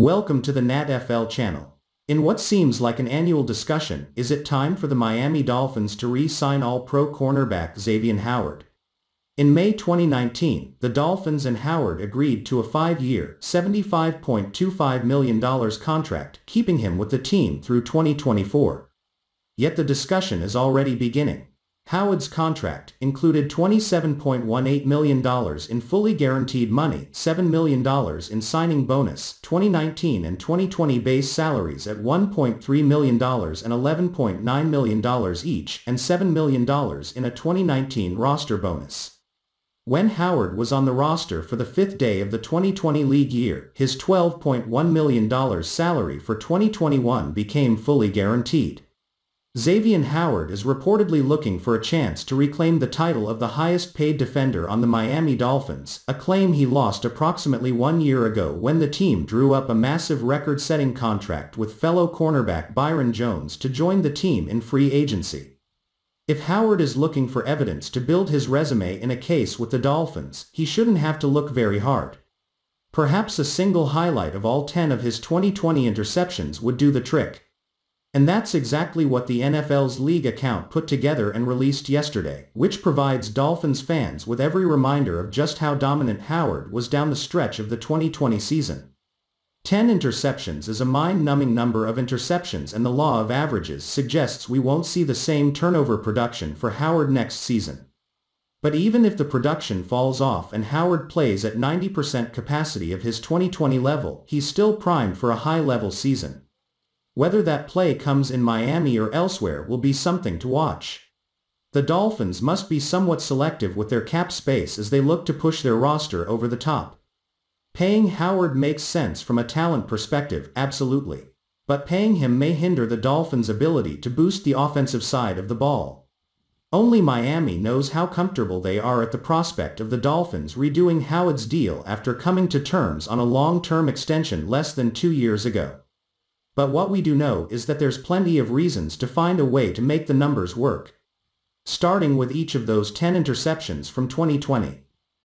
Welcome to the NatFL channel. In what seems like an annual discussion, is it time for the Miami Dolphins to re-sign All-Pro cornerback Xavier Howard? In May 2019, the Dolphins and Howard agreed to a five-year, $75.25 million contract, keeping him with the team through 2024. Yet the discussion is already beginning. Howard's contract included $27.18 million in fully guaranteed money, $7 million in signing bonus, 2019 and 2020 base salaries at $1.3 million and $11.9 million each, and $7 million in a 2019 roster bonus. When Howard was on the roster for the fifth day of the 2020 league year, his $12.1 million salary for 2021 became fully guaranteed. Xavier Howard is reportedly looking for a chance to reclaim the title of the highest-paid defender on the Miami Dolphins, a claim he lost approximately one year ago when the team drew up a massive record-setting contract with fellow cornerback Byron Jones to join the team in free agency. If Howard is looking for evidence to build his resume in a case with the Dolphins, he shouldn't have to look very hard. Perhaps a single highlight of all 10 of his 2020 interceptions would do the trick. And that's exactly what the NFL's league account put together and released yesterday, which provides Dolphins fans with every reminder of just how dominant Howard was down the stretch of the 2020 season. 10 interceptions is a mind-numbing number of interceptions and the law of averages suggests we won't see the same turnover production for Howard next season. But even if the production falls off and Howard plays at 90% capacity of his 2020 level, he's still primed for a high-level season. Whether that play comes in Miami or elsewhere will be something to watch. The Dolphins must be somewhat selective with their cap space as they look to push their roster over the top. Paying Howard makes sense from a talent perspective, absolutely. But paying him may hinder the Dolphins' ability to boost the offensive side of the ball. Only Miami knows how comfortable they are at the prospect of the Dolphins redoing Howard's deal after coming to terms on a long-term extension less than two years ago. But what we do know is that there's plenty of reasons to find a way to make the numbers work. Starting with each of those 10 interceptions from 2020.